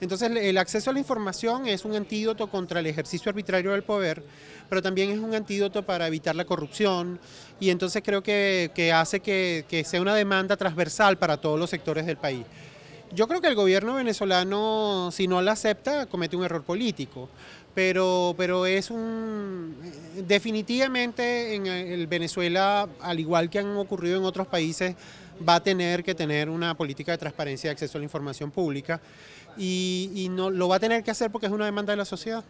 Entonces el acceso a la información es un antídoto contra el ejercicio arbitrario del poder, pero también es un antídoto para evitar la corrupción y entonces creo que, hace que sea una demanda transversal para todos los sectores del país. Yo creo que el gobierno venezolano, si no la acepta, comete un error político. Pero, pero es un. Eh, definitivamente en eh, el Venezuela, al igual que han ocurrido en otros países, va a tener que tener una política de transparencia y acceso a la información pública. Y, y no, lo va a tener que hacer porque es una demanda de la sociedad.